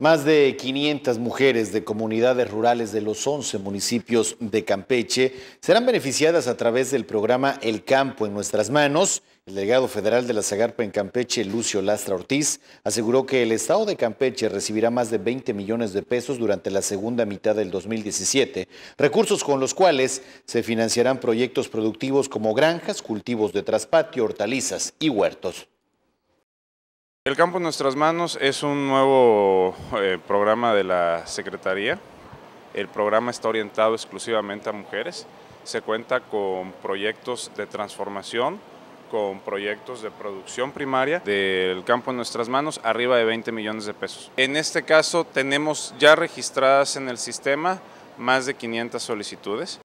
Más de 500 mujeres de comunidades rurales de los 11 municipios de Campeche serán beneficiadas a través del programa El Campo en Nuestras Manos. El delegado federal de la Zagarpa en Campeche, Lucio Lastra Ortiz, aseguró que el Estado de Campeche recibirá más de 20 millones de pesos durante la segunda mitad del 2017, recursos con los cuales se financiarán proyectos productivos como granjas, cultivos de traspatio, hortalizas y huertos. El campo en nuestras manos es un nuevo eh, programa de la Secretaría. El programa está orientado exclusivamente a mujeres. Se cuenta con proyectos de transformación, con proyectos de producción primaria del campo en nuestras manos, arriba de 20 millones de pesos. En este caso tenemos ya registradas en el sistema más de 500 solicitudes.